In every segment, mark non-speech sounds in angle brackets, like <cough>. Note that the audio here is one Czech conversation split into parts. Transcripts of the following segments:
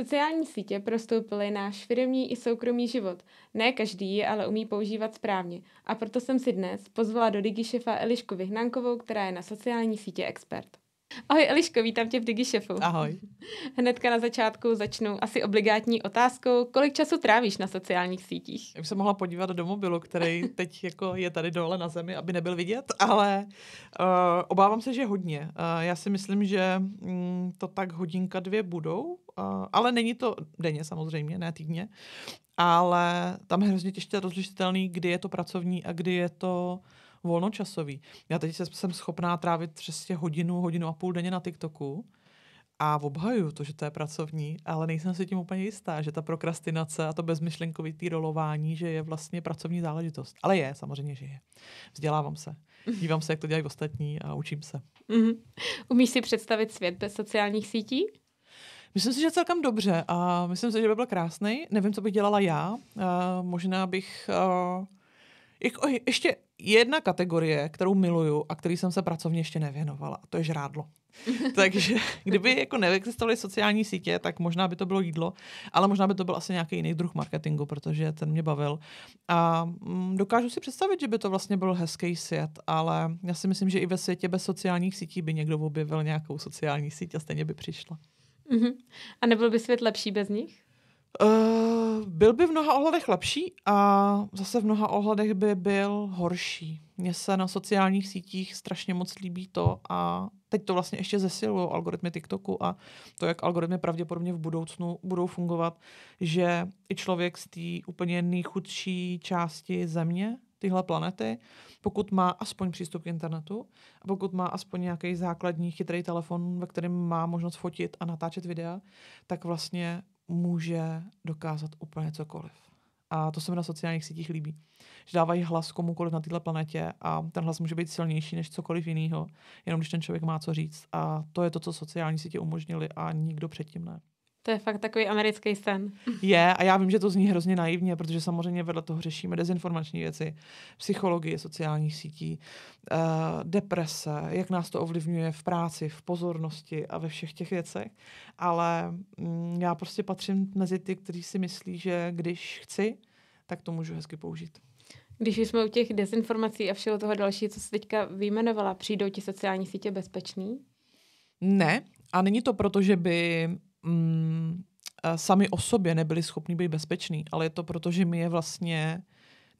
Sociální sítě prostoupily náš firmní i soukromý život. Ne každý je ale umí používat správně. A proto jsem si dnes pozvala do Digi šefa Elišku Vyhnankovou, která je na sociální sítě expert. Ahoj Eliško, vítám tě v DigiShefu. Ahoj. <laughs> Hnedka na začátku začnu asi obligátní otázkou, kolik času trávíš na sociálních sítích? Já bych se mohla podívat do mobilu, který <laughs> teď jako je tady dole na zemi, aby nebyl vidět, ale uh, obávám se, že hodně. Uh, já si myslím, že um, to tak hodinka dvě budou, uh, ale není to denně samozřejmě, ne týdně, ale tam je hrozně těžké rozlišitelný, kdy je to pracovní a kdy je to uh, volnočasový. Já teď jsem schopná trávit přesně hodinu, hodinu a půl denně na TikToku a obhajuju to, že to je pracovní, ale nejsem si tím úplně jistá, že ta prokrastinace a to bezmyšlenkovitý rolování, že je vlastně pracovní záležitost. Ale je, samozřejmě, že je. Vzdělávám se. Mhm. Dívám se, jak to dělají ostatní a učím se. Mm-hmm. Umíš si představit svět bez sociálních sítí? Myslím si, že celkem dobře a myslím si, že by byl krásný. Nevím, co bych dělala já. Eh, možná bych eh, jako, ještě jedna kategorie, kterou miluju a který jsem se pracovně ještě nevěnovala, a to je žrádlo. <laughs> Takže kdyby jako neexistovaly sociální sítě, tak možná by to bylo jídlo, ale možná by to byl asi nějaký jiný druh marketingu, protože ten mě bavil. A mm, dokážu si představit, že by to vlastně byl hezký svět, ale já si myslím, že i ve světě bez sociálních sítí by někdo objevil nějakou sociální síť a stejně by přišla. Uh-huh. A nebyl by svět lepší bez nich? Eh, byl by v mnoha ohledech lepší a zase v mnoha ohledech by byl horší. Mně se na sociálních sítích strašně moc líbí to a teď to vlastně ještě zesilují algoritmy TikToku a to, jak algoritmy pravděpodobně v budoucnu budou fungovat, že i člověk z té úplně nejchudší části země tyhle planety, pokud má aspoň přístup k internetu pokud má aspoň nějaký základní chytrý telefon, ve kterém má možnost fotit a natáčet videa, tak vlastně může dokázat úplně cokoliv. A to se mi na sociálních sítích líbí. Že dávají hlas komukoliv na této planetě a ten hlas může být silnější než cokoliv jiného, jenom když ten člověk má co říct. A to je to, co sociální sítě umožnili a nikdo předtím ne. To je fakt takový americký sen. Je a já vím, že to zní hrozně naivně, protože samozřejmě vedle toho řešíme dezinformační věci, psychologie sociálních sítí, uh, deprese, jak nás to ovlivňuje v práci, v pozornosti a ve všech těch věcech. Ale mm, já prostě patřím mezi ty, kteří si myslí, že když chci, tak to můžu hezky použít. Když jsme u těch dezinformací a všeho toho dalšího, co se teďka vyjmenovala, přijdou ti sociální sítě bezpečný? Ne, a není to proto, že by mm, sami o sobě nebyli schopni být bezpeční, ale je to proto, že my je vlastně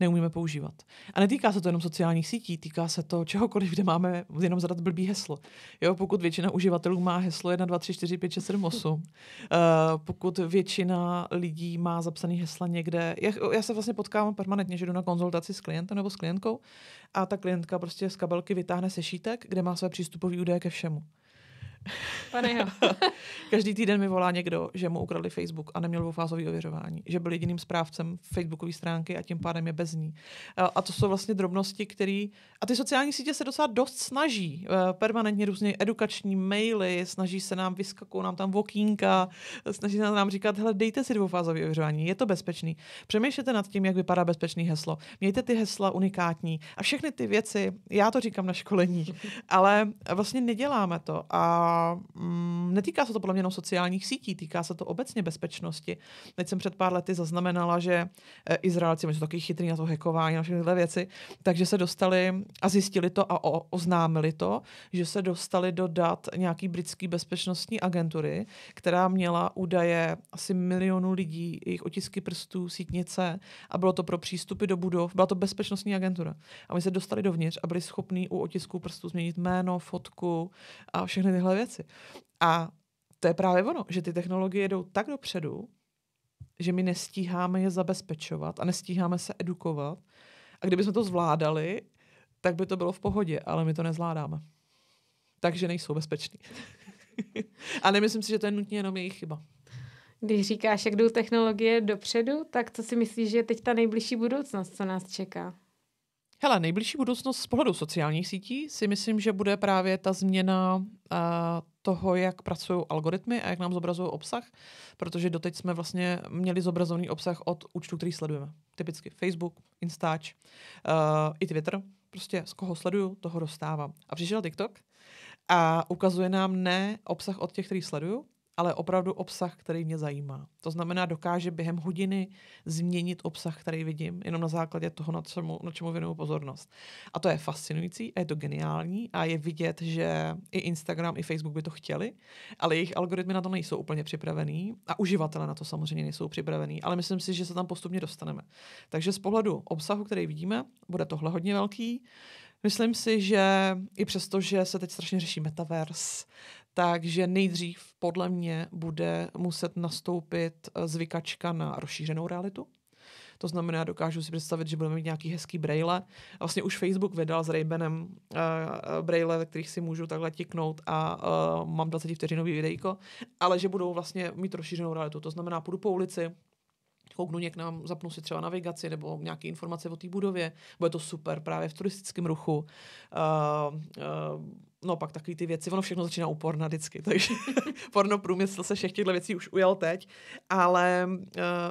neumíme používat. A netýká se to jenom sociálních sítí, týká se to čehokoliv, kde máme jenom zadat blbý heslo. Jo, pokud většina uživatelů má heslo 1, 2, 3, 4, 5, 6, 7, 8, uh, pokud většina lidí má zapsaný hesla někde, já, já se vlastně potkávám permanentně, že jdu na konzultaci s klientem nebo s klientkou a ta klientka prostě z kabelky vytáhne sešítek, kde má své přístupové údaje ke všemu. Pane jo. <laughs> Každý týden mi volá někdo, že mu ukradli Facebook a neměl dvoufázový ověřování, že byl jediným správcem Facebookové stránky a tím pádem je bez ní. Eh, a to jsou vlastně drobnosti, které. A ty sociální sítě se docela dost snaží. Eh, permanentně různě edukační maily, snaží se nám vyskakou nám tam vokínka, snaží se nám říkat, hele, dejte si dvoufázový ověřování, je to bezpečný. Přemýšlejte nad tím, jak vypadá bezpečný heslo. Mějte ty hesla unikátní a všechny ty věci, já to říkám na školení, <laughs> ale vlastně neděláme to. A mm, netýká se to podle mě jenom sociálních sítí, týká se to obecně bezpečnosti. Teď jsem před pár lety zaznamenala, že eh, Izraelci, jsou taky chytrý na to hekování, a všechny tyhle věci, takže se dostali a zjistili to a o, oznámili to, že se dostali do dat nějaký britský bezpečnostní agentury, která měla údaje asi milionu lidí, jejich otisky prstů, sítnice a bylo to pro přístupy do budov, byla to bezpečnostní agentura. A my se dostali dovnitř a byli schopní u otisků prstů změnit jméno, fotku a všechny tyhle věci. A to je právě ono, že ty technologie jdou tak dopředu, že my nestíháme je zabezpečovat a nestíháme se edukovat. A kdybychom to zvládali, tak by to bylo v pohodě, ale my to nezvládáme. Takže nejsou bezpeční. <laughs> a nemyslím si, že to je nutně jenom jejich chyba. Když říkáš, jak jdou technologie dopředu, tak co si myslíš, že je teď ta nejbližší budoucnost, co nás čeká? Hele, nejbližší budoucnost z pohledu sociálních sítí si myslím, že bude právě ta změna uh, toho, jak pracují algoritmy a jak nám zobrazují obsah, protože doteď jsme vlastně měli zobrazovaný obsah od účtu, který sledujeme. Typicky Facebook, Instač, uh, i Twitter. Prostě z koho sleduju, toho dostávám. A přišel TikTok a ukazuje nám ne obsah od těch, který sleduju, ale opravdu obsah, který mě zajímá. To znamená, dokáže během hodiny změnit obsah, který vidím, jenom na základě toho, na čemu, na čemu věnuju pozornost. A to je fascinující a je to geniální a je vidět, že i Instagram, i Facebook by to chtěli, ale jejich algoritmy na to nejsou úplně připravený a uživatelé na to samozřejmě nejsou připravený, ale myslím si, že se tam postupně dostaneme. Takže z pohledu obsahu, který vidíme, bude tohle hodně velký. Myslím si, že i přesto, že se teď strašně řeší metavers, takže nejdřív podle mě bude muset nastoupit eh, zvykačka na rozšířenou realitu. To znamená, dokážu si představit, že budeme mít nějaký hezký braille. Vlastně už Facebook vydal s Raybenem uh, eh, eh, braille, ve kterých si můžu takhle tiknout a uh, mám 20 vteřinový videjko, ale že budou vlastně mít rozšířenou realitu. To znamená, půjdu po ulici, kouknu někde, zapnu si třeba navigaci nebo nějaké informace o té budově. Bude to super právě v turistickém ruchu. Uh, uh, no pak takové ty věci, ono všechno začíná u vždycky, <laughs> takže porno průmysl se všech těchto věcí už ujal teď, ale uh,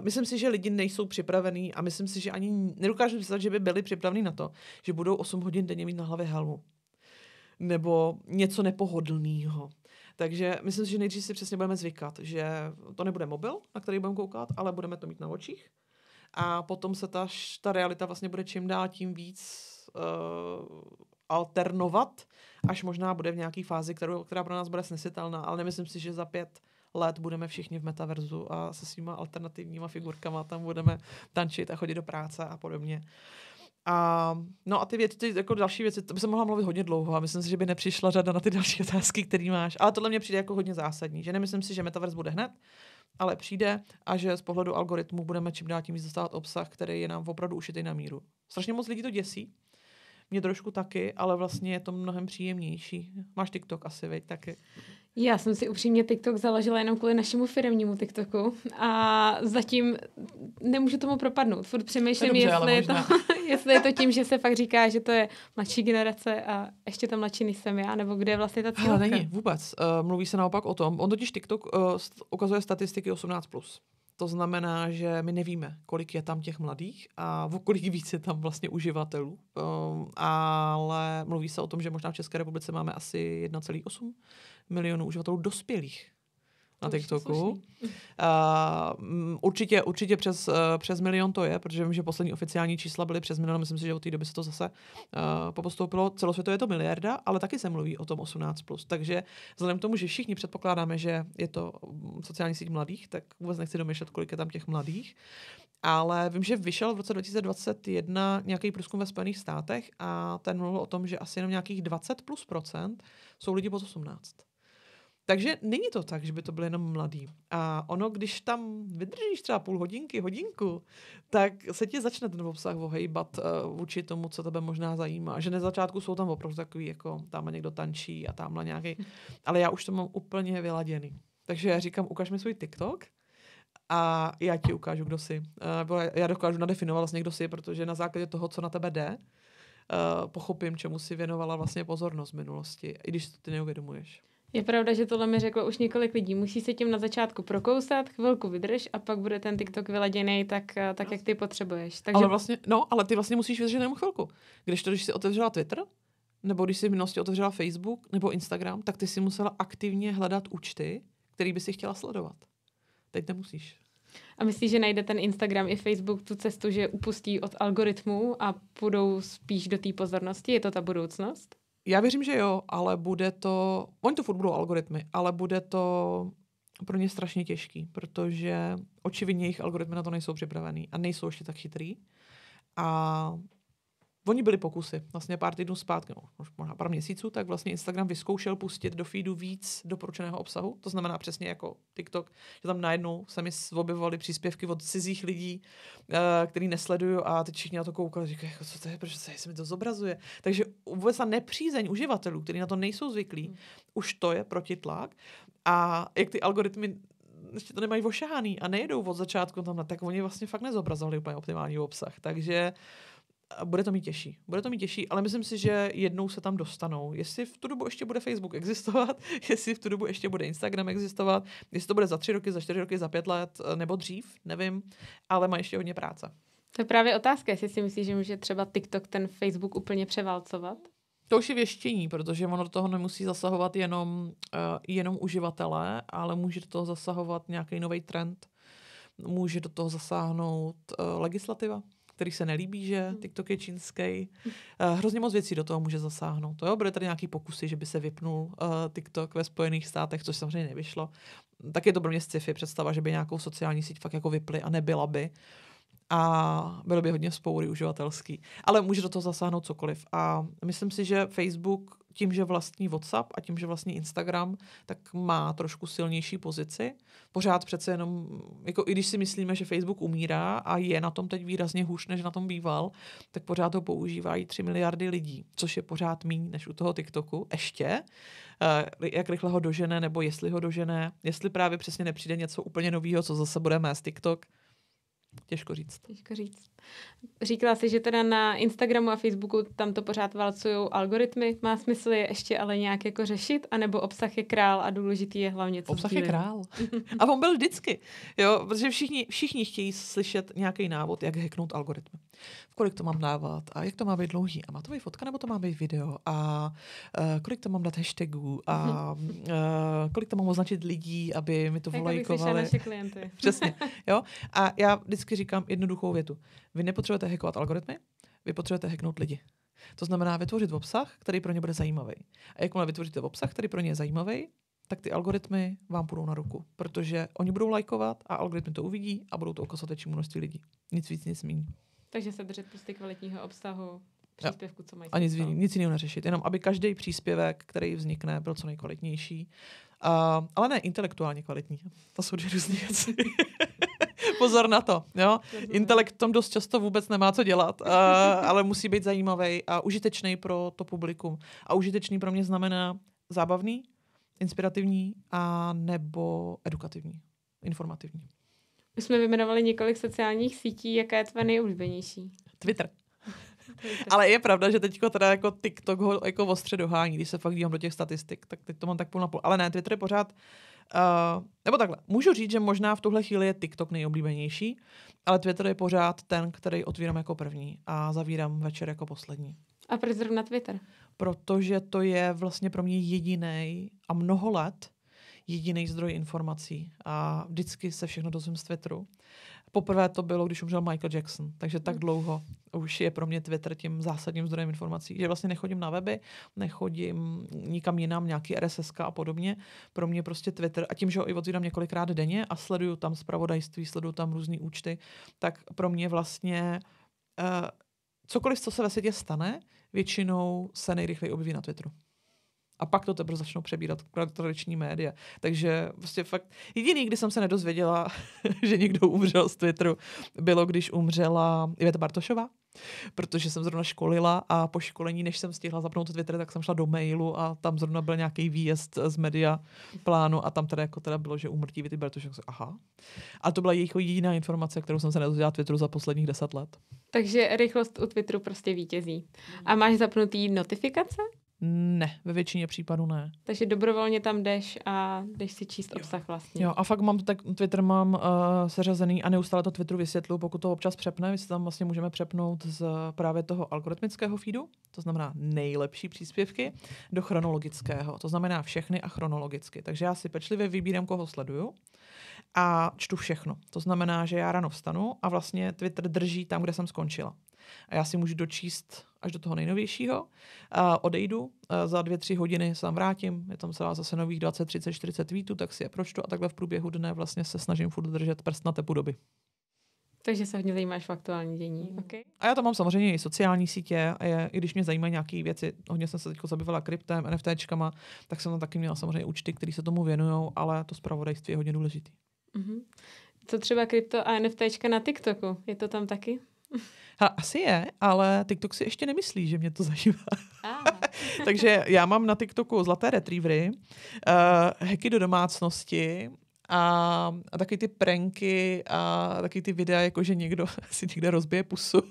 myslím si, že lidi nejsou připravení a myslím si, že ani nedokážu představit, že by byli připravení na to, že budou 8 hodin denně mít na hlavě helmu nebo něco nepohodlného. Takže myslím si, že nejdřív si přesně budeme zvykat, že to nebude mobil, na který budeme koukat, ale budeme to mít na očích. A potom se ta, ta realita vlastně bude čím dál tím víc uh, alternovat, až možná bude v nějaké fázi, kterou, která pro nás bude snesitelná, ale nemyslím si, že za pět let budeme všichni v metaverzu a se svýma alternativníma figurkama tam budeme tančit a chodit do práce a podobně. A, no a ty věci, ty jako další věci, to by se mohla mluvit hodně dlouho a myslím si, že by nepřišla řada na ty <laughs> další otázky, které máš. Ale tohle mě přijde jako hodně zásadní, že nemyslím si, že metaverse bude hned, ale přijde a že z pohledu algoritmu budeme čím dál tím víc dostávat obsah, který je nám opravdu ušitý na míru. Strašně moc lidí to děsí, mě trošku taky, ale vlastně je to mnohem příjemnější. Máš TikTok asi, veď, taky. Já jsem si upřímně TikTok založila jenom kvůli našemu firmnímu TikToku a zatím nemůžu tomu propadnout. Furt přemýšlím, je dobře, jestli, je to, <laughs> jestli je to tím, že se fakt říká, že to je mladší generace a ještě tam mladší než jsem já, nebo kde je vlastně ta cílka. Ale není, vůbec. Uh, mluví se naopak o tom. On totiž TikTok uh, ukazuje statistiky 18+. Plus. To znamená, že my nevíme, kolik je tam těch mladých a o kolik víc je tam vlastně uživatelů. Um, ale mluví se o tom, že možná v České republice máme asi 1,8 milionů uživatelů dospělých na TikToku. Uh, určitě, určitě přes, uh, přes milion to je, protože vím, že poslední oficiální čísla byly přes milion, myslím si, že od té doby se to zase uh, eh, popostoupilo. Celosvětově je to miliarda, ale taky se mluví o tom 18+. Plus. Takže vzhledem k tomu, že všichni předpokládáme, že je to mm, sociální síť mladých, tak vůbec nechci domýšlet, kolik je tam těch mladých. Ale vím, že vyšel v roce 2021 nějaký průzkum ve Spojených státech a ten mluvil o tom, že asi jenom nějakých 20 plus procent jsou lidi pod 18. Takže není to tak, že by to byl jenom mladý. A ono, když tam vydržíš třeba půl hodinky, hodinku, tak se ti začne ten obsah ohejbat uh, vůči tomu, co tebe možná zajímá. Že na začátku jsou tam opravdu takový, jako tamhle někdo tančí a tamhle nějaký. <laughs> Ale já už to mám úplně vyladěný. Takže já říkám, ukaž mi svůj TikTok a já ti ukážu, kdo jsi. Uh, já dokážu nadefinovat vlastně, kdo jsi, protože na základě toho, co na tebe jde, uh, pochopím, čemu si věnovala vlastně pozornost v minulosti, i když to ty neuvědomuješ. Je pravda, že tohle mi řeklo už několik lidí. Musí se tím na začátku prokousat, chvilku vydrž a pak bude ten TikTok vyladěný tak, eh, tak jak ty potřebuješ. Takže... Ale vlastně, no, ale ty vlastně musíš vydržet jenom chvilku. Když to, když jsi otevřela Twitter, nebo když jsi v minulosti otevřela Facebook nebo Instagram, tak ty si musela aktivně hledat účty, který by si chtěla sledovat. Teď nemusíš. A myslíš, že najde ten Instagram i Facebook tu cestu, že upustí od algoritmu a půjdou spíš do té pozornosti? Je to ta budoucnost? Já věřím, že jo, ale bude to, oni to furt budou algoritmy, ale bude to pro ně strašně těžký, protože očividně jejich algoritmy na to nejsou připravený a nejsou ještě tak chytrý. A Oni byli pokusy, vlastně pár týdnů zpátky, no, možná pár měsíců, tak vlastně Instagram vyzkoušel pustit do feedu víc doporučeného obsahu, to znamená přesně jako TikTok, že tam najednou se mi objevovaly příspěvky od cizích lidí, eh, který nesleduju a teď všichni na to koukali, říkají, jako, co to je, proč se, se mi to zobrazuje. Takže vůbec ta nepřízeň uživatelů, kteří na to nejsou zvyklí, hmm. už to je protitlak a jak ty algoritmy ještě to nemají ošahaný a nejedou od začátku tam, tak oni vlastně fakt nezobrazovali úplně optimální obsah. Takže bude to mít těžší. Bude to mít těžší, ale myslím si, že jednou se tam dostanou. Jestli v tu dobu ještě bude Facebook existovat, <laughs> jestli v tu dobu ještě bude Instagram existovat, jestli to bude za tři roky, za čtyři roky, za pět let eh, nebo dřív, nevím, ale má ještě hodně práce. To je právě otázka, jestli si myslíš, že může třeba TikTok ten Facebook úplně převálcovat? To už je věštění, protože ono do toho nemusí zasahovat jenom, uh, jenom uživatelé, ale může do toho zasahovat nějaký nový trend, může do toho zasáhnout uh, legislativa který se nelíbí, že mm. TikTok je čínský. Eh, hrozně moc věcí do toho může zasáhnout. Jo? Bude tady nějaký pokusy, že by se vypnul uh, TikTok ve Spojených státech, což samozřejmě nevyšlo. Tak je to pro mě sci-fi představa, že by nějakou sociální síť fakt jako vyply a nebyla by. A bylo by hodně spoury uživatelský. Ale může do toho zasáhnout cokoliv. A myslím si, že Facebook tím, že vlastní WhatsApp a tím, že vlastní Instagram, tak má trošku silnější pozici. Pořád přece jenom, jako i když si myslíme, že Facebook umírá a je na tom teď výrazně hůř, než na tom býval, tak pořád ho používají 3 miliardy lidí, což je pořád méně, než u toho TikToku, ještě. Eh, jak rychle ho dožene, nebo jestli ho dožene, jestli právě přesně nepřijde něco úplně nového, co zase bude mést TikTok, Těžko říct. Těžko říct. Říkala jsi, že teda na Instagramu a Facebooku tam to pořád valcují algoritmy. Má smysl je ještě ale nějak jako řešit? A nebo obsah je král a důležitý je hlavně co Obsah je král. <laughs> a on byl vždycky. Jo, protože všichni, všichni chtějí slyšet nějaký návod, jak hacknout algoritmy v kolik to mám dávat a jak to má být dlouhý. A má to být fotka nebo to má být video a uh, kolik to mám dát hashtagů a uh, kolik to mám označit lidí, aby mi to volajkovali. naše klienty. <laughs> Přesně. Jo? A já vždycky říkám jednoduchou větu. Vy nepotřebujete hackovat algoritmy, vy potřebujete hacknout lidi. To znamená vytvořit obsah, který pro ně bude zajímavý. A jakmile vytvoříte obsah, který pro ně je zajímavý, tak ty algoritmy vám půjdou na ruku, protože oni budou lajkovat a algoritmy to uvidí a budou to okazovat větší množství lidí. Nic víc, nic méně. Takže se držet prostě kvalitního obsahu, příspěvku, co mají. A nic, nic jiného neřešit, jenom aby každý příspěvek, který vznikne, byl co nejkvalitnější. Uh, ale ne intelektuálně kvalitní. To jsou dvě různé věci. <laughs> Pozor na to. Jo? Intelekt tom dost často vůbec nemá co dělat, uh, ale musí být zajímavý a užitečný pro to publikum. A užitečný pro mě znamená zábavný, inspirativní a nebo edukativní, informativní. My jsme vyjmenovali několik sociálních sítí, jaká je tvoje nejoblíbenější? Twitter. Ale je pravda, že teďko teda jako TikTok ho jako ostře dohání, když se fakt dívám do těch statistik, tak teď to mám tak půl na půl. Ale ne, Twitter je pořád, uh, nebo takhle, můžu říct, že možná v tuhle chvíli je TikTok nejoblíbenější, ale Twitter je pořád ten, který otvírám jako první a zavírám večer jako poslední. A proč zrovna Twitter? Protože to je vlastně pro mě jediný a mnoho let jediný zdroj informací a vždycky se všechno dozvím z Twitteru. Poprvé to bylo, když umřel Michael Jackson, takže tak mm. dlouho už je pro mě Twitter tím zásadním zdrojem informací, že vlastně nechodím na weby, nechodím nikam jinam, nějaký RSS a podobně. Pro mě prostě Twitter, a tím, že ho i otvírám několikrát denně a sleduju tam zpravodajství, sleduju tam různé účty, tak pro mě vlastně uh, cokoliv, co se ve světě stane, většinou se nejrychleji objeví na Twitteru. A pak to teprve začnou přebírat tradiční média. Takže prostě fakt jediný, kdy jsem se nedozvěděla, <laughs> že někdo umřel z Twitteru, bylo, když umřela Iveta Bartošová, protože jsem zrovna školila a po školení, než jsem stihla zapnout Twitter, tak jsem šla do mailu a tam zrovna byl nějaký výjezd z media plánu a tam teda jako teda bylo, že umrtí Ivety Bartošek. Aha. A to byla jejich jako jediná informace, kterou jsem se nedozvěděla Twitteru za posledních deset let. Takže rychlost u Twitteru prostě vítězí. A máš zapnutý notifikace? Ne, ve většině případů ne. Takže dobrovolně tam jdeš a jdeš si číst jo. obsah vlastně. Jo, a fakt mám, tak Twitter mám uh, seřazený a neustále to Twitteru vysvětlu, pokud to občas přepne, my se tam vlastně můžeme přepnout z eh, právě toho algoritmického feedu, to znamená nejlepší příspěvky, do chronologického, to znamená všechny a chronologicky. Takže já si pečlivě vybírám, koho sleduju a čtu všechno. To znamená, že já ráno vstanu a vlastně Twitter drží tam, kde jsem skončila. A já si můžu dočíst až do toho nejnovějšího. A odejdu, a za dvě, tři hodiny se tam vrátím, je tam celá zase nových 20, 30, 40 tweetů, tak si je pročtu a takhle v průběhu dne vlastně se snažím furt držet prst na tepu doby. Takže se hodně zajímáš v aktuální dění. Mhm. Okay. A já tam mám samozřejmě i sociální sítě, a je, i když mě zajímají nějaké věci, hodně jsem se teď zabývala kryptem, NFTčkama, tak jsem tam taky měla samozřejmě účty, které se tomu věnují, ale to zpravodajství je hodně důležité. Mm-hmm. Co třeba krypto a NFTčka na TikToku? Je to tam taky? Ha, asi je, ale TikTok si ještě nemyslí, že mě to zažívá. <laughs> Takže já mám na TikToku zlaté retrievery, uh, heky do domácnosti, a, a taky ty pranky a taky ty videa, jako že někdo <laughs> si někde rozbije pusu.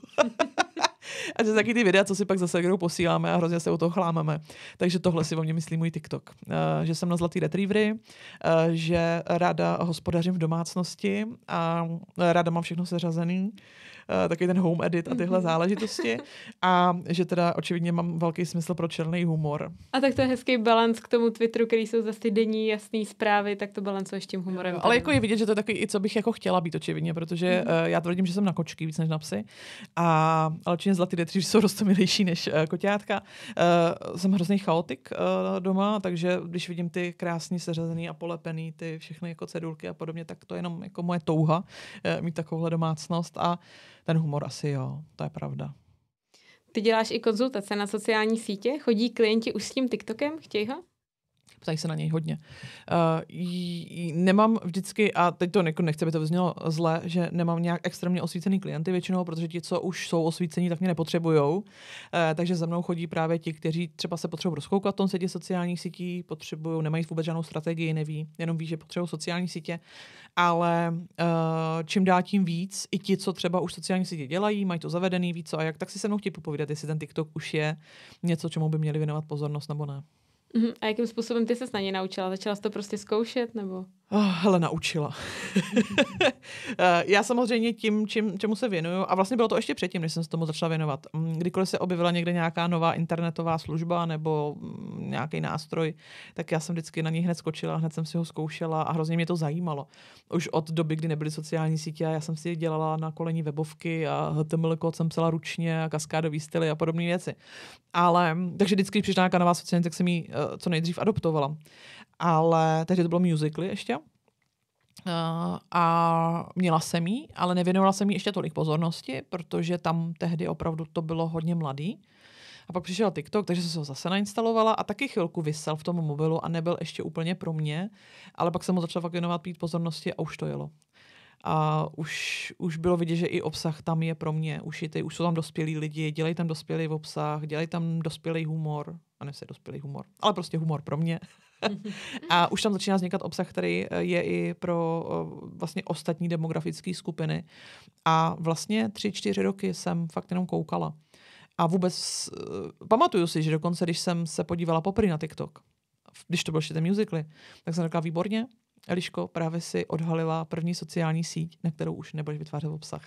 <laughs> a to taky ty videa, co si pak zase kdo posíláme a hrozně se o to chlámeme. Takže tohle si o mě myslí můj TikTok. Uh, že jsem na zlatý retrievery, uh, že ráda hospodařím v domácnosti a ráda mám všechno seřazený. Eh, takový ten home edit a tyhle mhm. záležitosti. A že teda očividně mám velký smysl pro černý humor. A tak to je hezký balans k tomu Twitteru, který jsou zase ty denní jasné zprávy, tak to balancuje s tím humorem. Jo, no, ale jako je vidět, že to je takový, i co bych jako chtěla být očividně, protože mm. hmm já tvrdím, že jsem na kočky víc než na psy. A ale zlatý detříři jsou rostomilejší než uh, koťátka. Uh, jsem hrozný chaotik uh, doma, takže když vidím ty krásně seřazený a polepený ty všechny jako cedulky a podobně, tak to je jenom jako moje touha uh, mít takovouhle domácnost. A uh, ten humor asi jo, to je pravda. Ty děláš i konzultace na sociální sítě? Chodí klienti už s tím TikTokem? Chtějí ho? Ptají se na něj hodně. Uh, jí, nemám vždycky, a teď to nechce, by aby to vyznělo zle, že nemám nějak extrémně osvícený klienty většinou, protože ti, co už jsou osvícení, tak mě nepotřebujou. Uh, takže za mnou chodí právě ti, kteří třeba se potřebují rozkoukat v tom světě sociálních sítí, potřebují, nemají vůbec žádnou strategii, neví, jenom ví, že potřebují sociální sítě. Ale uh, čím dál tím víc, i ti, co třeba už sociální sítě dělají, mají to zavedený, ví co a jak, tak si se mnou chtějí popovídat, jestli ten TikTok už je něco, čemu by měli věnovat pozornost nebo ne. Mhm. A jakým způsobem ty se na ně naučila? Začala jsi to prostě zkoušet nebo? Oh, hele, naučila. <laughs> Eh, já samozřejmě tím, čím, čemu se věnuju, a vlastně bylo to ještě předtím, než jsem se tomu začala věnovat, mm, kdykoliv se objevila někde nějaká nová internetová služba nebo mm, nějaký nástroj, tak já jsem vždycky na ní hned skočila, hned jsem si ho zkoušela a hrozně mě to zajímalo. Už od doby, kdy nebyly sociální sítě, já jsem si dělala na kolení webovky a HTML kód jsem psala ručně a kaskádový styly a podobné věci. Ale, takže vždycky, když přišla nějaká nová sociální, tak jsem ji eh, co nejdřív adoptovala ale tehdy to bylo musically ještě. Uh, a měla jsem jí, ale nevěnovala jsem jí ještě tolik pozornosti, protože tam tehdy opravdu to bylo hodně mladý. A pak přišel TikTok, takže jsem se ho zase nainstalovala a taky chvilku vysel v tom mobilu a nebyl ještě úplně pro mě, ale pak jsem mu začala věnovat pít pozornosti a už to jelo. A už, už bylo vidět, že i obsah tam je pro mě ušitý. Už jsou tam dospělí lidi, dělají tam dospělý obsah, dělají tam dospělý humor. A ne se dospělý humor, ale prostě humor pro mě. <laughs> a už tam začíná vznikat obsah, který eh, je i pro eh, vlastně ostatní demografické skupiny. A vlastně tři, čtyři roky jsem fakt jenom koukala. A vůbec eh, pamatuju si, že dokonce, když jsem se podívala poprvé na TikTok, když to byl ještě ten musicly, tak jsem řekla výborně, Eliško právě si odhalila první sociální síť, na kterou už nebudeš vytvářet obsah.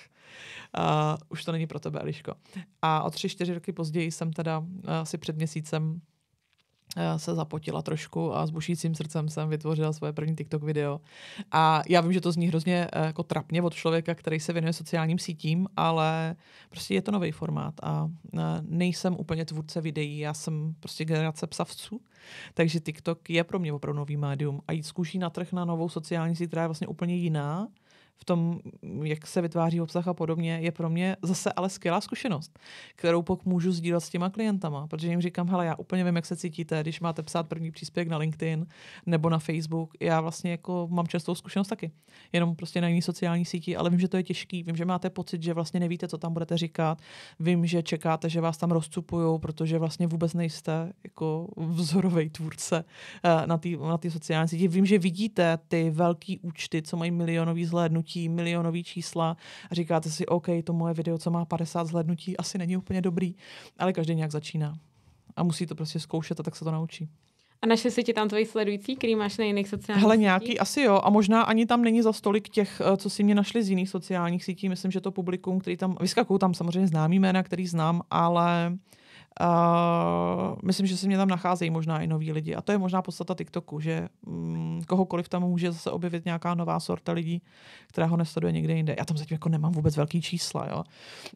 Uh, už to není pro tebe, Eliško. A o tři, čtyři roky později jsem teda asi před měsícem Eh, se zapotila trošku a s bušícím srdcem jsem vytvořila svoje první TikTok video. A já vím, že to zní hrozně eh, jako trapně od člověka, který se věnuje sociálním sítím, ale prostě je to nový formát a eh, nejsem úplně tvůrce videí, já jsem prostě generace psavců, takže TikTok je pro mě opravdu nový médium a jít zkouší na trh na novou sociální síť, která je vlastně úplně jiná v tom, jak se vytváří obsah a podobně, je pro mě zase ale skvělá zkušenost, kterou pak můžu sdílet s těma klientama, protože jim říkám, hele, já úplně vím, jak se cítíte, když máte psát první příspěvek na LinkedIn nebo na Facebook. Já vlastně jako mám čerstvou zkušenost taky, jenom prostě na jiný sociální síti, ale vím, že to je těžký, vím, že máte pocit, že vlastně nevíte, co tam budete říkat, vím, že čekáte, že vás tam rozcupují, protože vlastně vůbec nejste jako vzorový tvůrce eh, na té na sociální síti. Vím, že vidíte ty velké účty, co mají milionový zhlédnutí zhlédnutí, milionový čísla a říkáte si, OK, to moje video, co má 50 zhlédnutí, asi není úplně dobrý, ale každý nějak začíná. A musí to prostě zkoušet a tak se to naučí. A našli si ti tam tvoji sledující, který máš na jiných sociálních Hele, nějaký sítí? asi jo. A možná ani tam není za stolik těch, eh, co si mě našli z jiných sociálních sítí. Myslím, že to publikum, který tam, vyskakují tam samozřejmě známý jména, který znám, ale uh, Uh, myslím, že se mě tam nacházejí možná i noví lidi. A to je možná podstata TikToku, že um, kohokoliv tam může zase objevit nějaká nová sorta lidí, která ho nesleduje někde jinde. Já tam zatím jako nemám vůbec velký čísla, jo.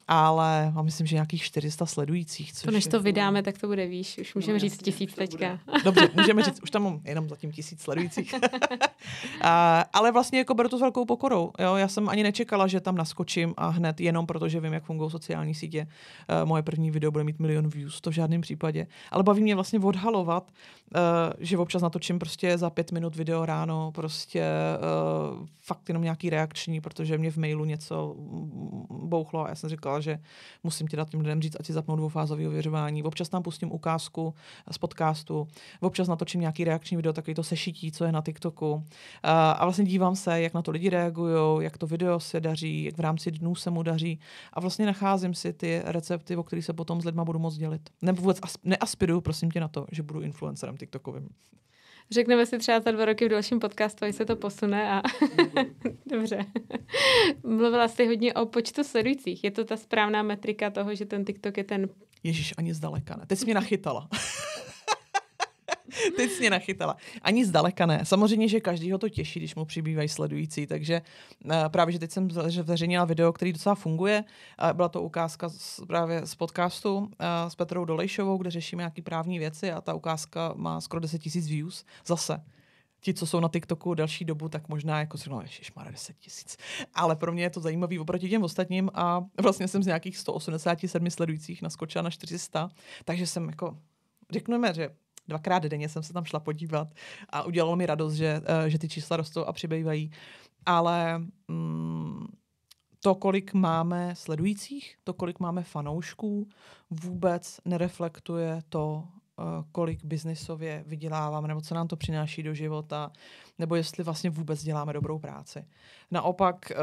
Ale a myslím, že nějakých 400 sledujících. Což to než je, to jako- vydáme, tak to bude výš. Už no, můžeme no, říct jasně, tisíc teďka. <laughs> Dobře, můžeme říct, už tam mám jenom zatím tisíc sledujících. uh, <laughs> ale vlastně jako beru to s velkou pokorou. Jo. Já jsem ani nečekala, že tam naskočím a hned jenom protože vím, jak fungují sociální sítě. Uh, moje první video bude mít milion views nebudu to v žádném případě. Ale baví mě vlastně odhalovat, uh, že občas natočím prostě za pět minut video ráno, prostě uh, fakt jenom nějaký reakční, protože mě v mailu něco bouchlo a já jsem říkala, že musím ti dát těm lidem říct, ať si zapnou dvoufázový ověřování. Občas tam pustím ukázku z podcastu, občas natočím nějaký reakční video, takový to sešití, co je na TikToku. Uh, a vlastně dívám se, jak na to lidi reagují, jak to video se daří, jak v rámci dnů se mu daří a vlastně nacházím si ty recepty, o kterých se potom s lidma budu moc dělit vidět. Nebo vůbec asp- neaspiruju, prosím tě, na to, že budu influencerem TikTokovým. Řekneme si třeba za dva roky v dalším podcastu, až se to posune a <laughs> dobře. Mluvila jsi hodně o počtu sledujících. Je to ta správná metrika toho, že ten TikTok je ten... Ježíš, ani zdaleka ne. Teď jsi mě nachytala. <laughs> <laughs> Teď jsi mě nachytala. Ani zdaleka ne. Samozřejmě, že každýho to těší, když mu přibývají sledující, takže eh, právě, že teď jsem zveřejnila video, který docela funguje. Byla to ukázka z, právě z podcastu eh, s Petrou Dolejšovou, kde řešíme nějaké právní věci a ta ukázka má skoro 10 000 views. Zase, ti, co jsou na TikToku další dobu, tak možná jako si no, má 10 tisíc. Ale pro mě je to zajímavý oproti těm ostatním a vlastně jsem z nějakých 187 sledujících naskočila na 400, takže jsem jako, řekneme, že dvakrát denně jsem se tam šla podívat a udělalo mi radost, že, eh, že ty čísla rostou a přibývají. Ale mm, to, kolik máme sledujících, to, kolik máme fanoušků, vůbec nereflektuje to, eh, kolik biznisově vyděláváme, nebo co nám to přináší do života, nebo jestli vlastně vůbec děláme dobrou práci. Naopak eh,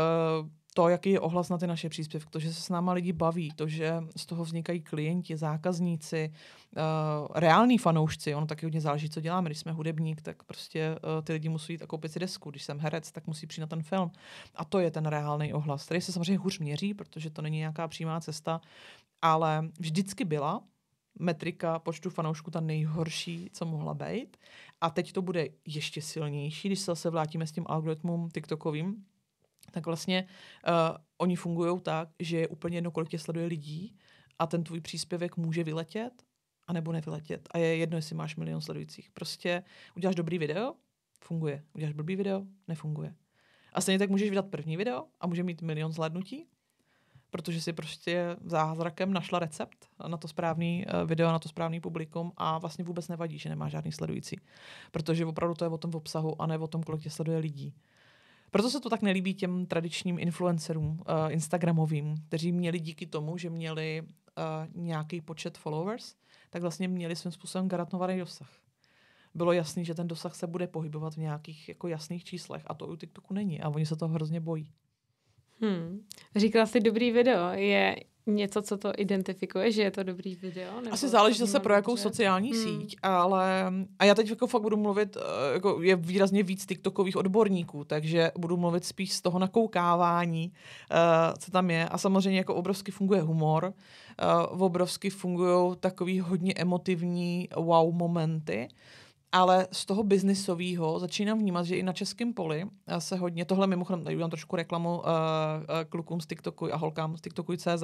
to, jaký je ohlas na ty naše příspěvky, to, že se s náma lidi baví, to, že z toho vznikají klienti, zákazníci, uh, reální fanoušci, ono taky hodně záleží, co děláme. Když jsme hudebník, tak prostě uh, ty lidi musí jít a koupit si desku. Když jsem herec, tak musí přijít na ten film. A to je ten reálný ohlas, který se samozřejmě hůř měří, protože to není nějaká přímá cesta, ale vždycky byla metrika počtu fanoušků ta nejhorší, co mohla být. A teď to bude ještě silnější, když se zase vrátíme s tím algoritmem TikTokovým, tak vlastně uh, oni fungují tak, že je úplně jedno, kolik tě sleduje lidí a ten tvůj příspěvek může vyletět a nebo nevyletět. A je jedno, jestli máš milion sledujících. Prostě uděláš dobrý video, funguje. Uděláš blbý video, nefunguje. A stejně tak můžeš vydat první video a může mít milion zhlédnutí, protože si prostě zázrakem našla recept na to správný eh, video, na to správný publikum a vlastně vůbec nevadí, že nemá žádný sledující. Protože opravdu to je o tom obsahu a ne o tom, kolik tě sleduje lidí. Proto se to tak nelíbí těm tradičním influencerům, uh, instagramovým, kteří měli díky tomu, že měli uh, nějaký počet followers, tak vlastně měli svým způsobem garantovaný dosah. Bylo jasný, že ten dosah se bude pohybovat v nějakých jako jasných číslech a to u TikToku není a oni se toho hrozně bojí. Hmm. Říkala jsi dobrý video. Je něco, co to identifikuje, že je to dobrý video? Nebo Asi záleží zase pro jakou sociální hmm. síť, ale a já teď jako fakt budu mluvit, eh, jako je výrazně víc tiktokových odborníků, takže budu mluvit spíš z toho nakoukávání, uh, co tam je. A samozřejmě jako obrovsky funguje humor, uh, obrovsky fungují takový hodně emotivní wow momenty ale z toho biznisového začínám vnímat, že i na českém poli eh, se hodně, tohle mimochodem, tady udělám trošku reklamu uh, klukům z TikToku a holkám z TikToku CZ, uh,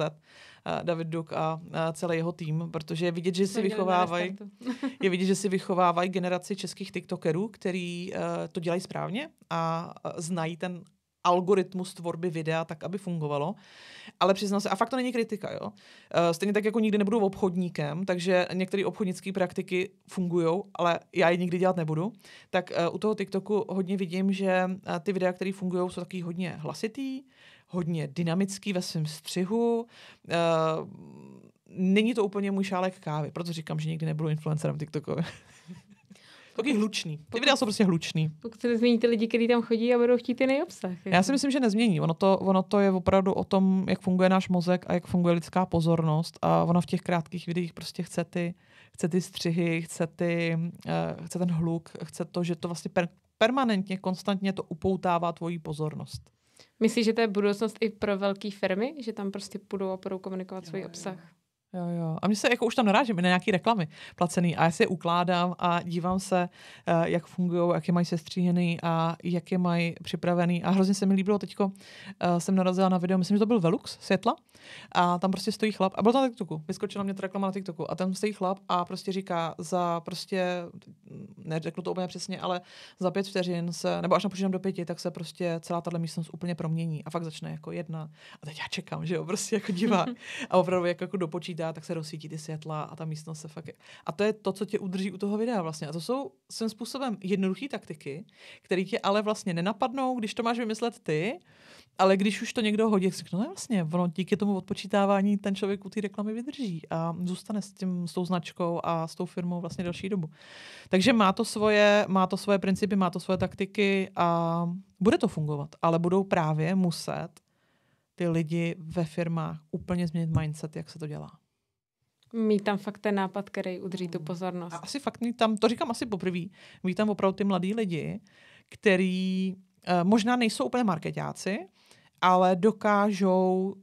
David Duk a uh, celý jeho tým, protože je vidět, že si vychovávají, <laughs> je vidět, že si vychovávají generaci českých TikTokerů, který uh, to dělají správně a uh, znají ten algoritmus tvorby videa tak, aby fungovalo. Ale přiznám se, a fakt to není kritika, jo. Eh, stejně tak jako nikdy nebudu obchodníkem, takže některé obchodnické praktiky fungují, ale já je nikdy dělat nebudu. Tak eh, u toho TikToku hodně vidím, že eh, ty videa, které fungují, jsou taky hodně hlasitý, hodně dynamický ve svém střihu. Není to úplně můj šálek kávy, proto říkám, že nikdy nebudu influencerem TikToku. <laughs> Taky hlučný. Ty pokud, videa jsou prostě hlučný. Pokud se ty lidi, kteří tam chodí a budou chtít ty obsah. Já jako. si myslím, že nezmění. Ono to, ono to je opravdu o tom, jak funguje náš mozek a jak funguje lidská pozornost. A ono v těch krátkých videích prostě chce ty, chce ty střihy, chce, ty, uh, chce ten hluk, chce to, že to vlastně per, permanentně, konstantně to upoutává tvoji pozornost. Myslíš, že to je budoucnost i pro velké firmy, že tam prostě budou a budou komunikovat svůj obsah? Jo. Jo, jo. A mě se jako už tam narážím na nějaké reklamy placený a já si je ukládám a dívám se, eh, jak fungují, jak je mají sestříhený a jak je mají připravený. A hrozně se mi líbilo teďko, eh, jsem narazila na video, myslím, že to byl Velux světla a tam prostě stojí chlap a byl tam na TikToku, vyskočila mě ta reklama na TikToku a tam stojí chlap a prostě říká za prostě, neřeknu to úplně přesně, ale za pět vteřin se, nebo až napočítám do pěti, tak se prostě celá tahle místnost úplně promění a fakt začne jako jedna. A teď já čekám, že jo, prostě jako divák <laughs> a opravdu jako, jako dopočít dá, tak se rozsvítí ty světla a ta místnost se fakt... Je. A to je to, co tě udrží u toho videa vlastně. A to jsou svým způsobem jednoduché taktiky, které tě ale vlastně nenapadnou, když to máš vymyslet ty, ale když už to někdo hodí, tak no vlastně, ono díky tomu odpočítávání ten člověk u té reklamy vydrží a zůstane s, tím, s tou značkou a s tou firmou vlastně další dobu. Takže má to svoje, má to svoje principy, má to svoje taktiky a bude to fungovat, ale budou právě muset ty lidi ve firmách úplně změnit mindset, jak se to dělá. Mít tam fakt ten nápad, který udrží tu hmm. pozornost. A asi fakt mít tam, to říkám asi poprvé, mít tam opravdu ty mladí lidi, který uh, možná nejsou úplně marketáci, ale dokážou uh,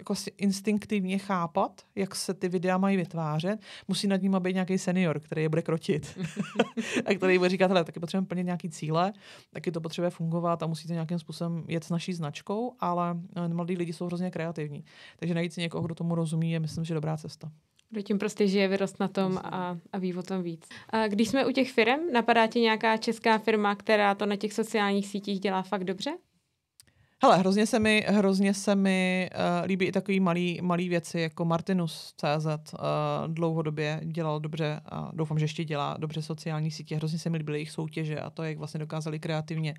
jako si instinktivně chápat, jak se ty videa mají vytvářet, musí nad nimi být nějaký senior, který je bude krotit <laughs> a který bude říkat, hele, taky potřebujeme plnit nějaký cíle, taky to potřebuje fungovat a musíte nějakým způsobem jet s naší značkou, ale eh, mladí lidi jsou hrozně kreativní. Takže najít si někoho, kdo tomu rozumí, je myslím, že dobrá cesta. Kdo tím prostě žije, vyrost na tom a, a ví o tom víc. A když jsme u těch firm, napadá tě nějaká česká firma, která to na těch sociálních sítích dělá fakt dobře? Hele, hrozně se mi, hrozně se mi uh, líbí i takové malý, malý věci, jako Martinus CZ uh, eh, dlouhodobě dělal dobře a doufám, že ještě dělá dobře sociální sítě. Hrozně se mi líbily jejich soutěže a to, jak vlastně dokázali kreativně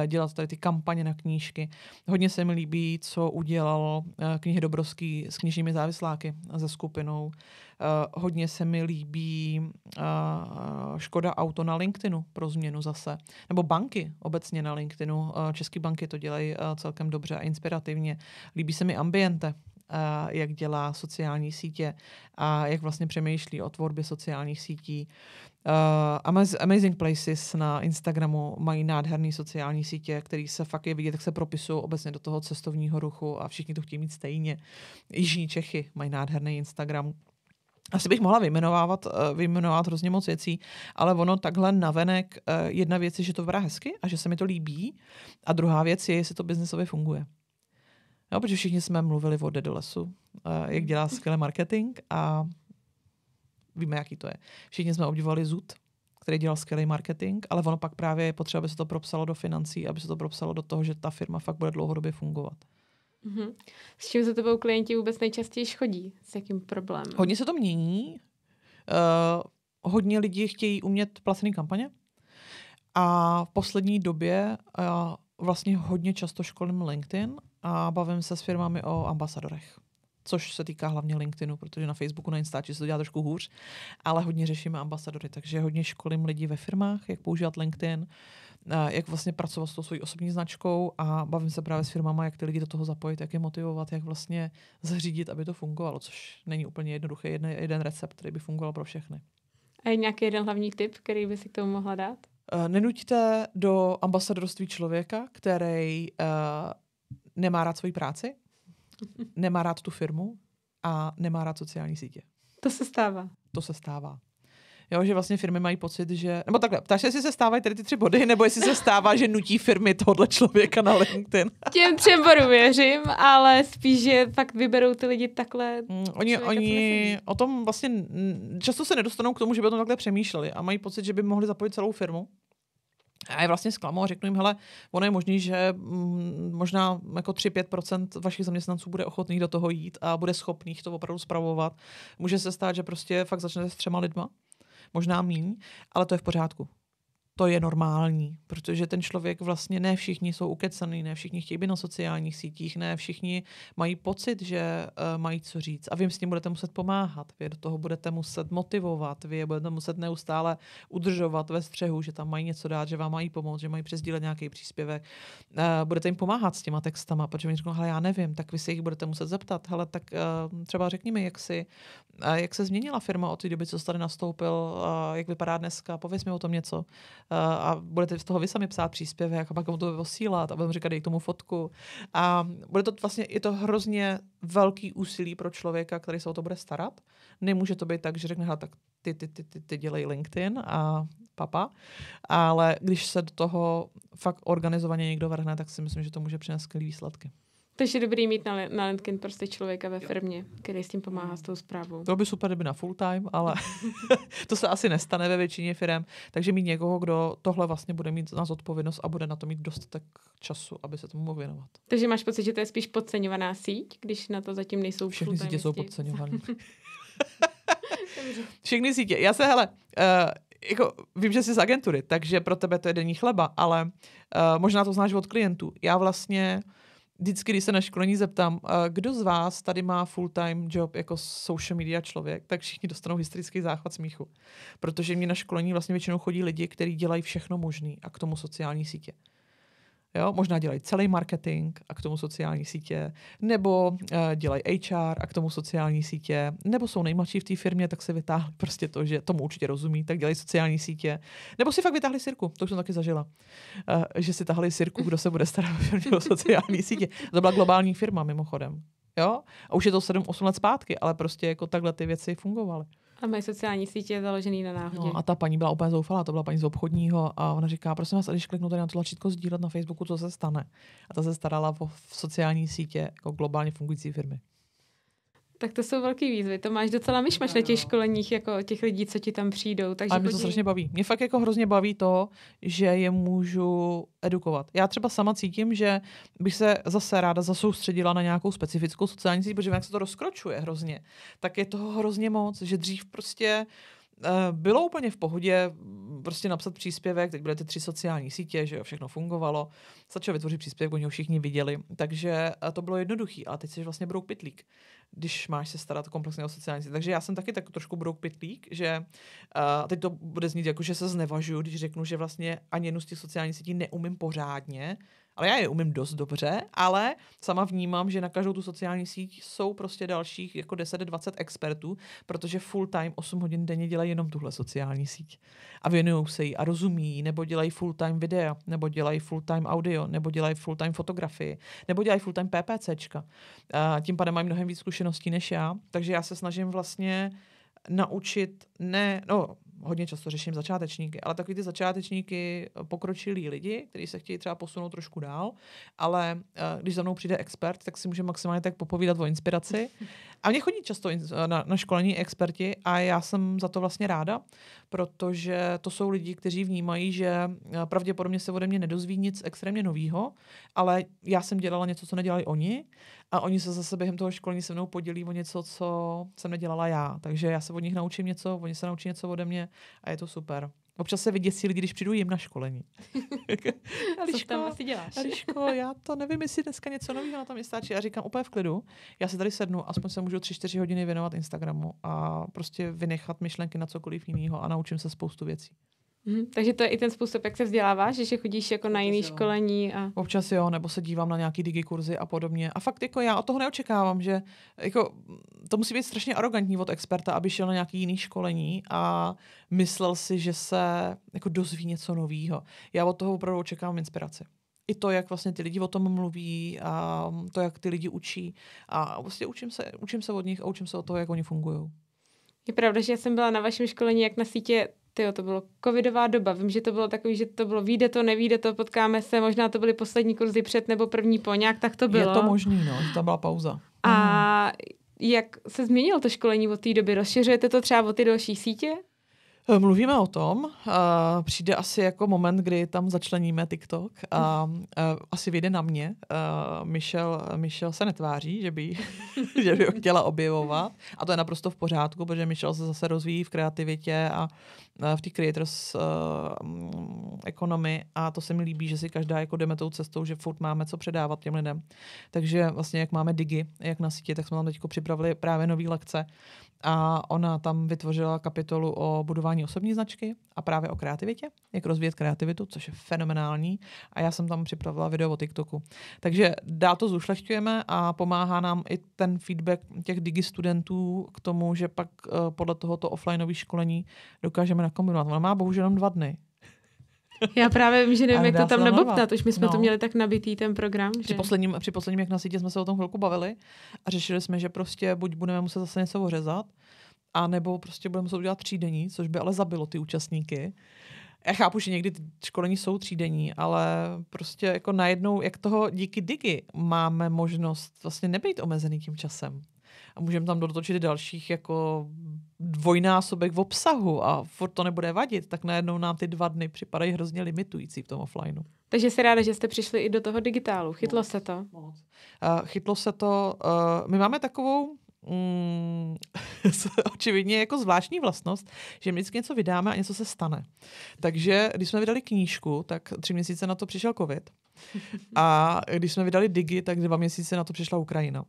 uh, dělat tady ty kampaně na knížky. Hodně se mi líbí, co udělal uh, knihy Dobrovský s knižními závisláky se skupinou. Uh, Uh, hodně se mi líbí uh, Škoda Auto na LinkedInu pro změnu zase. Nebo banky obecně na LinkedInu. Uh, eh, České banky to dělají uh, celkem dobře a inspirativně. Líbí se mi Ambiente, Uh, jak dělá sociální sítě a jak vlastně přemýšlí o tvorbě sociálních sítí. Uh, Amazing Places na Instagramu mají nádherné sociální sítě, který se fakt je vidět, tak se propisují obecně do toho cestovního ruchu a všichni to chtějí mít stejně. Jižní Čechy mají nádherný Instagram asi bych mohla vyjmenovávat, eh, vyjmenovat hrozně moc věcí, ale ono takhle navenek, eh, jedna věc je, že to vypadá hezky a že se mi to líbí a druhá věc je, jestli to biznesově funguje. No, protože všichni jsme mluvili o do lesu, eh, jak dělá skvělý marketing a víme, jaký to je. Všichni jsme obdivovali Zut, který dělal skvělý marketing, ale ono pak právě je potřeba, aby se to propsalo do financí, aby se to propsalo do toho, že ta firma fakt bude dlouhodobě fungovat. Mm-hmm. S čím za tebou klienti vůbec nejčastěji chodí? S jakým problémem? Hodně se to mění. Uh, hodně lidí chtějí umět placený kampaně. A v poslední době uh, vlastně hodně často školím LinkedIn a bavím se s firmami o ambasadorech což se týká hlavně LinkedInu, protože na Facebooku, na Instači se to dělá trošku hůř, ale hodně řešíme ambasadory, takže hodně školím lidi ve firmách, jak používat LinkedIn, jak vlastně pracovat s tou svojí osobní značkou a bavím se právě s firmama, jak ty lidi do toho zapojit, jak je motivovat, jak vlastně zařídit, aby to fungovalo, což není úplně jednoduché, jeden, jeden recept, který by fungoval pro všechny. A je nějaký jeden hlavní tip, který by si k tomu mohla dát? E, Nenuďte do ambasadorství člověka, který uh, nemá rád svoji práci, <laughs> nemá rád tu firmu a nemá rád sociální sítě. To se stává. To se stává. Jo, že vlastně firmy mají pocit, že... Nebo takhle, ptáš jestli se stávají tady ty tři body, nebo jestli se stává, že nutí firmy tohle člověka na LinkedIn. Těm třem bodům věřím, ale spíš, že pak vyberou ty lidi takhle. Mm, oni člověka, oni o tom vlastně často se nedostanou k tomu, že by o tom takhle přemýšleli a mají pocit, že by mohli zapojit celou firmu. A je vlastně zklamu a řeknu jim, hele, ono je možný, že mm, možná jako 3-5% vašich zaměstnanců bude ochotných do toho jít a bude schopných to opravdu spravovat. Může se stát, že prostě fakt začnete s třema lidma možná míň, ale to je v pořádku to je normální, protože ten člověk vlastně ne všichni jsou ukecaný, ne všichni chtějí být na sociálních sítích, ne všichni mají pocit, že uh, mají co říct. A vy jim s tím budete muset pomáhat, vy do toho budete muset motivovat, vy je budete muset neustále udržovat ve střehu, že tam mají něco dát, že vám mají pomoct, že mají přesdílet nějaký příspěvek. Uh, budete jim pomáhat s těma textama, protože mi řeknou, hele, já nevím, tak vy se jich budete muset zeptat, hele, tak uh, třeba řekněme, jak, si, uh, jak se změnila firma od té doby, co jsi tady nastoupil, uh, jak vypadá dneska, pověz mi o tom něco Eh, a budete z toho vy sami psát příspěvek a pak mu to posílat a budeme říkat, dej k tomu fotku. A bude to vlastně, je to hrozně velký úsilí pro člověka, který se o to bude starat. Nemůže to být tak, že řekne, tak ty, ty, ty, ty, ty dělej LinkedIn a papa. Ale když se do toho fakt organizovaně někdo vrhne, tak si myslím, že to může přinést skvělé výsledky. Takže dobrý mít na, na LinkedIn prostě člověka ve firmě, který s tím pomáhá s tou zprávou. To by super, kdyby na full time, ale <laughs> <laughs> to se asi nestane ve většině firm. Takže mít někoho, kdo tohle vlastně bude mít na zodpovědnost a bude na to mít dostatek času, aby se tomu mohl věnovat. Takže máš pocit, že to je spíš podceňovaná síť, když na to zatím nejsou Všechny sítě jsou podceňované. <laughs> Všechny sítě. Já se, hele, uh, jako, vím, že jsi z agentury, takže pro tebe to je denní chleba, ale uh, možná to znáš od klientů. Já vlastně uh, vždycky, když se na školení zeptám, kdo z vás tady má full-time job jako social media člověk, tak všichni dostanou historický záchvat smíchu. Protože mě na školení vlastně většinou chodí lidi, kteří dělají všechno možné a k tomu sociální sítě. Jo? Možná dělají celý marketing a k tomu sociální sítě, nebo uh, dělají HR a k tomu sociální sítě, nebo jsou nejmladší v té firmě, tak se vytáhli prostě to, že tomu určitě rozumí, tak dělají sociální sítě. Nebo si fakt vytáhli sirku, to už jsem taky zažila, uh, že si tahli sirku, kdo se bude starat o <laughs> sociální sítě. To byla globální firma mimochodem. Jo? A už je to 7-8 let zpátky, ale prostě jako takhle ty věci fungovaly. A mají sociální sítě založený na náhodě. No, a ta paní byla úplně zoufalá, to byla paní z obchodního a ona říká, prosím vás, a když kliknu tady na to tlačítko sdílet na Facebooku, co se stane? A ta se starala o sociální sítě jako globálně fungující firmy tak to jsou velké výzvy. To máš docela myšmaš no, na těch školeních, jako těch lidí, co ti tam přijdou. Takže Ale mě to strašně baví. Mě fakt jako hrozně baví to, že je můžu edukovat. Já třeba sama cítím, že bych se zase ráda zasoustředila na nějakou specifickou sociální síť, protože jak se to rozkročuje hrozně, tak je toho hrozně moc, že dřív prostě Eh, bylo úplně v pohodě mm, prostě napsat příspěvek, teď byly ty tři sociální sítě, že jo, všechno fungovalo, stačilo vytvořit příspěvek, oni ho všichni viděli, takže eh, to bylo jednoduchý, A teď jsi vlastně brouk pitlík, když máš se starat komplexně o sociální sítě. Takže já jsem taky tak trošku brouk pitlík, že a eh, teď to bude znít jako, že se znevažuju, když řeknu, že vlastně ani jednu z těch sociálních sítí neumím pořádně, ale já je umím dost dobře, ale sama vnímám, že na každou tu sociální síť jsou prostě dalších jako 10-20 expertů, protože full time 8 hodin denně dělají jenom tuhle sociální síť. A věnují se jí a rozumí, nebo dělají full time video, nebo dělají full time audio, nebo dělají full time fotografii, nebo dělají full time PPCčka. A tím pádem mají mnohem víc zkušeností než já, takže já se snažím vlastně naučit ne, no hodně často řeším začátečníky, ale takový ty začátečníky, eh, pokročilí lidi, kteří se chtějí třeba posunout trošku dál, ale eh, když za mnou přijde expert, tak si může maximálně tak popovídat o inspiraci <laughs> A mě chodí často na, na školení experti a já jsem za to vlastně ráda, protože to jsou lidi, kteří vnímají, že eh, pravděpodobně se ode mě nedozví nic extrémně novýho, ale já jsem dělala něco, co nedělali oni a oni se zase během toho školení se mnou podělí o něco, co jsem nedělala já. Takže já se od nich naučím něco, oni se naučí něco ode mě a je to super. Občas se vyděsí lidi, když přijdu jim na školení. Eliško, <laughs> Co tam asi děláš? Ališko, já to nevím, jestli dneska něco nového na tom je stačí. Já říkám úplně v klidu, já si tady sednu, aspoň se můžu 3-4 hodiny věnovat Instagramu a prostě vynechat myšlenky na cokoliv jiného a naučím se spoustu věcí. Mm-hmm. Takže to je i ten způsob, jak se vzděláváš, že chodíš jako na jiné školení. A... Občas jo, nebo se dívám na nějaký digikurzy a podobně. A fakt jako já od toho neočekávám, že jako, to musí být strašně arrogantní od experta, aby šel na nějaký jiný školení a myslel si, že se jako dozví něco nového. Já od toho opravdu očekávám inspiraci i to, jak vlastně ty lidi o tom mluví a to, jak ty lidi učí. A vlastně učím se, učím se od nich a učím se o toho, jak oni fungují. Je pravda, že já jsem byla na vašem školení jak na sítě ty to bylo covidová doba. Vím, že to bylo takový, že to bylo víde to, nevíde to, potkáme se, možná to byly poslední kurzy před nebo první po, nějak tak to bylo. Je to možný, no, to byla pauza. A hmm. jak se změnilo to školení od té doby? Rozšiřujete to třeba o ty další sítě? Eh, mluvíme o tom, eh, přijde asi jako moment, kdy tam začleníme TikTok a eh, asi vyjde na mě. Michelle, Michelle se netváří, že by, <laughs> že by ho chtěla objevovat a to je naprosto v pořádku, protože Michelle se zase rozvíjí v kreativitě a v té creators ekonomi mm, a to se mi líbí, že si každá jako jdeme tou cestou, že furt máme co předávat těm lidem. Takže vlastně jak máme digi, jak na sítě, tak jsme tam teď připravili právě nové lekce, a ona tam vytvořila kapitolu o budování osobní značky a právě o kreativitě, jak rozvíjet kreativitu, což je fenomenální. A já jsem tam připravila video o TikToku. Takže dá to zušlechťujeme a pomáhá nám i ten feedback těch digi studentů k tomu, že pak eh, podle tohoto offlineové školení dokážeme nakombinovat. Ona má bohužel jenom dva dny, já právě vím, že nevím, jak to tam nabobtnat. Už my jsme no. to měli tak nabitý ten program. Že... Při, posledním, při posledním, jak na sítě jsme se o tom chvilku bavili a řešili jsme, že prostě buď budeme muset zase něco ořezat, a nebo prostě budeme muset udělat třídení, což by ale zabilo ty účastníky. Já chápu, že někdy ty školení jsou třídení, ale prostě jako najednou, jak toho díky Digi máme možnost vlastně nebejt omezený tím časem a můžeme tam dotočit dalších jako dvojnásobek v obsahu a furt to nebude vadit, tak najednou nám ty dva dny připadají hrozně limitující v tom offlineu. Takže se ráda, že jste přišli i do toho digitálu. Chytlo moc, se to? Moc. Uh, chytlo se to. Uh, my máme takovou mm, <laughs> očividně jako zvláštní vlastnost, že my vždycky něco vydáme a něco se stane. Takže když jsme vydali knížku, tak tři měsíce na to přišel covid. A když jsme vydali Digi, tak dva měsíce na to přišla Ukrajina.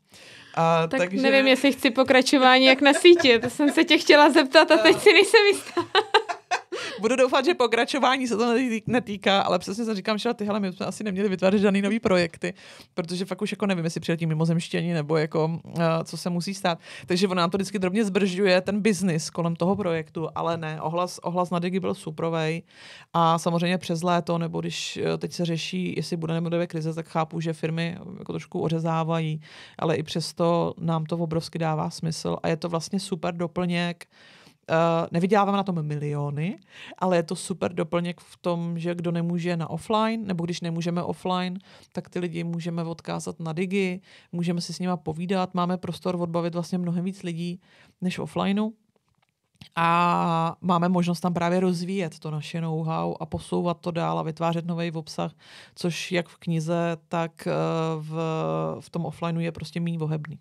A, tak takže... nevím, jestli chci pokračování jak na sítě, to jsem se tě chtěla zeptat a teď si nejsem jistá. Budu doufat, že pokračování se to netýká, ale přesně se říkám, že ty hele, my jsme asi neměli vytvářet žádný nový projekty, protože fakt už jako nevím, jestli přiletí mimozemštění nebo jako uh, co se musí stát. Takže ona nám to vždycky drobně zbržďuje ten biznis kolem toho projektu, ale ne, ohlas, ohlas na Digi byl suprovej a samozřejmě přes léto, nebo když eh, teď se řeší, jestli bude nebo nebude krize, tak chápu, že firmy jako trošku ořezávají, ale i přesto nám to obrovsky dává smysl a je to vlastně super doplněk Uh, eh, nevydělávám na tom miliony, ale je to super doplněk v tom, že kdo nemůže na offline, nebo když nemůžeme offline, tak ty lidi můžeme odkázat na digi, můžeme si s nima povídat, máme prostor odbavit vlastně mnohem víc lidí než offlineu a máme možnost tam právě rozvíjet to naše know-how a posouvat to dál a vytvářet nový obsah, což jak v knize, tak eh, v, v tom offlineu je prostě méně vohebný.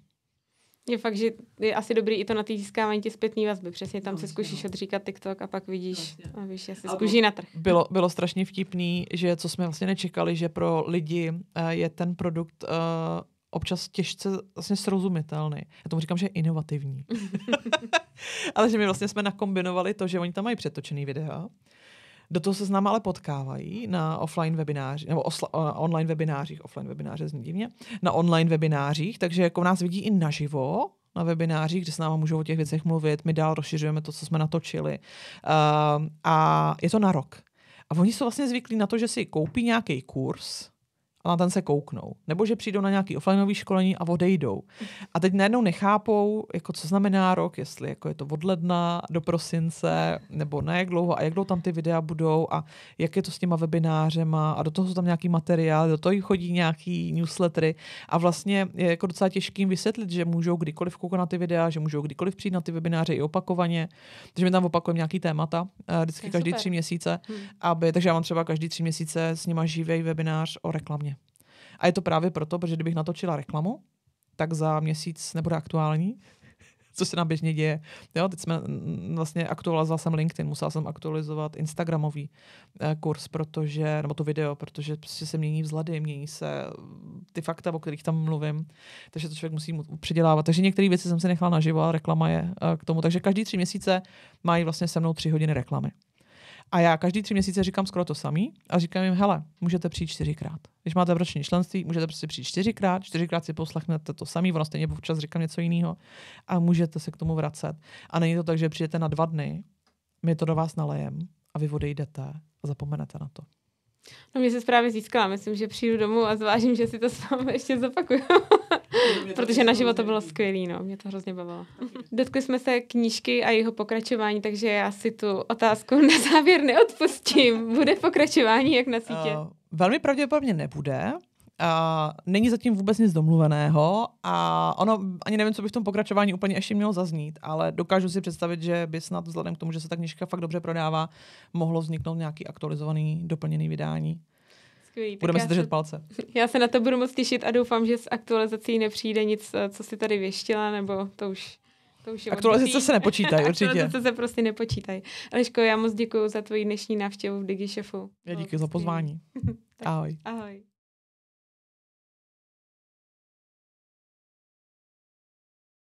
Je fakt, že je asi dobrý i to na té získávání ti zpětné vazby. Přesně tam no, se zkušíš no. odříkat TikTok a pak vidíš, no, a víš, jestli zkuší na trh. Bylo, bylo strašně vtipný, že co jsme vlastně nečekali, že pro lidi eh, je ten produkt uh, občas těžce vlastně srozumitelný. Já tomu říkám, že je inovativní. <laughs> <laughs> Ale že my vlastně jsme nakombinovali to, že oni tam mají přetočený videa, do toho se s náma ale potkávají na offline webináři, nebo osla, eh, online webinářích, offline webináře zní divně, na online webinářích, takže jako nás vidí i naživo, na webinářích, kde s náma můžou o těch věcech mluvit, my dál rozšiřujeme to, co jsme natočili. Uh, a je to na rok. A oni jsou vlastně zvyklí na to, že si koupí nějaký kurz, a na ten se kouknou. Nebo že přijdou na nějaký offlineové školení a odejdou. A teď najednou nechápou, jako co znamená rok, jestli jako je to od ledna do prosince, nebo ne, jak dlouho a jak dlouho tam ty videa budou a jak je to s těma webinářema a do toho jsou tam nějaký materiály, do toho chodí nějaký newslettery a vlastně je jako docela těžkým vysvětlit, že můžou kdykoliv koukat na ty videa, že můžou kdykoliv přijít na ty webináře i opakovaně, takže my tam opakujeme nějaký témata, eh, vždycky každý tři měsíce, hmm. aby, takže já mám třeba každý tři měsíce s nima živý webinář o reklamě. A je to právě proto, protože kdybych natočila reklamu, tak za měsíc nebude aktuální, <laughs> co se nám běžně děje. Jo, teď jsme mm, mm, vlastně aktualizoval jsem LinkedIn, musela jsem aktualizovat Instagramový eh, kurz, protože, nebo to video, protože prostě se mění vzhledy, mění se mm, ty fakta, o kterých tam mluvím, takže to člověk musí předělávat. Takže některé věci jsem si nechala naživo, a reklama je eh, k tomu. Takže každý tři měsíce mají vlastně se mnou tři hodiny reklamy. A já každý tři měsíce říkám skoro to samý a říkám jim, hele, můžete přijít čtyřikrát. Když máte roční členství, můžete prostě přijít čtyřikrát, čtyřikrát si poslechnete to samý, ono stejně občas říkám něco jiného a můžete se k tomu vracet. A není to tak, že přijete na dva dny, my to do vás nalejem a vy odejdete a zapomenete na to. No mě se právě získala, myslím, že přijdu domů a zvážím, že si to s vámi ještě zopakuju. <laughs> Protože na život to bylo skvělý, no, mě to hrozně bavilo. <laughs> Dotkli jsme se knížky a jeho pokračování, takže já si tu otázku na závěr neodpustím. <laughs> Bude pokračování jak na sítě? Uh, velmi pravděpodobně nebude. Uh, není zatím vůbec nic domluveného a ono, ani nevím, co by v tom pokračování úplně ještě mělo zaznít, ale dokážu si představit, že by snad vzhledem k tomu, že se ta knižka fakt dobře prodává, mohlo vzniknout nějaký aktualizovaný, doplněný vydání. Skvělý. Budeme si držet se, palce. <laughs> Já se na to budu moc těšit a doufám, že s aktualizací nepřijde nic, eh, co si tady věštila, nebo to už to už je. Aktualizace se nepočítají, <laughs> určitě. Aktualizace se prostě nepočítají. Aleško, já moc děkuji za tvoji dnešní návštěvu v DigiShefu. Já díky za pozvání. <laughs> Ahoj. Ahoj.